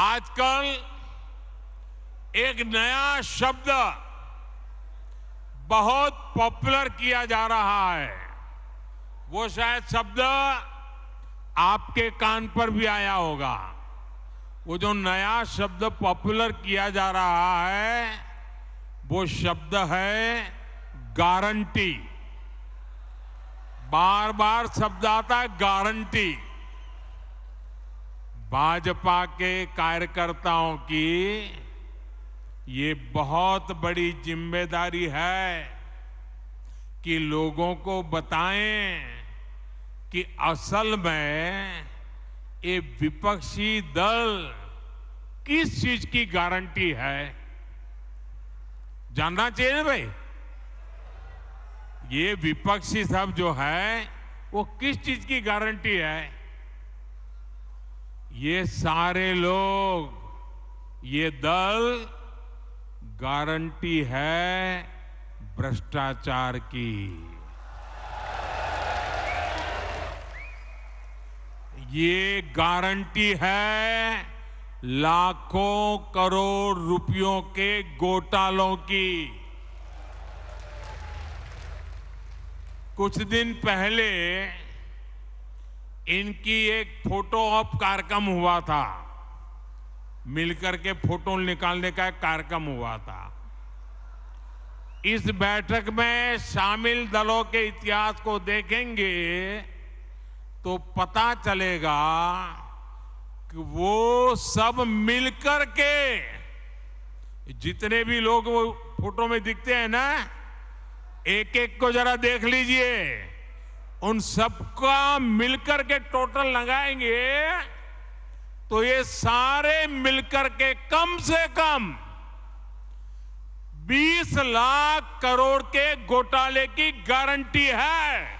आजकल एक नया शब्द बहुत पॉपुलर किया जा रहा है वो शायद शब्द आपके कान पर भी आया होगा वो जो नया शब्द पॉपुलर किया जा रहा है वो शब्द है गारंटी बार बार शब्द आता है गारंटी भाजपा के कार्यकर्ताओं की ये बहुत बड़ी जिम्मेदारी है कि लोगों को बताएं कि असल में ये विपक्षी दल किस चीज की गारंटी है जानना चाहिए ना भाई ये विपक्षी सब जो है वो किस चीज की गारंटी है ये सारे लोग ये दल गारंटी है भ्रष्टाचार की ये गारंटी है लाखों करोड़ रुपयों के घोटालों की कुछ दिन पहले इनकी एक फोटो ऑफ कार्यक्रम हुआ था मिलकर के फोटो निकालने का एक कार्यक्रम हुआ था इस बैठक में शामिल दलों के इतिहास को देखेंगे तो पता चलेगा कि वो सब मिलकर के जितने भी लोग वो फोटो में दिखते हैं ना एक एक को जरा देख लीजिए उन सबका मिलकर के टोटल लगाएंगे तो ये सारे मिलकर के कम से कम 20 लाख करोड़ के घोटाले की गारंटी है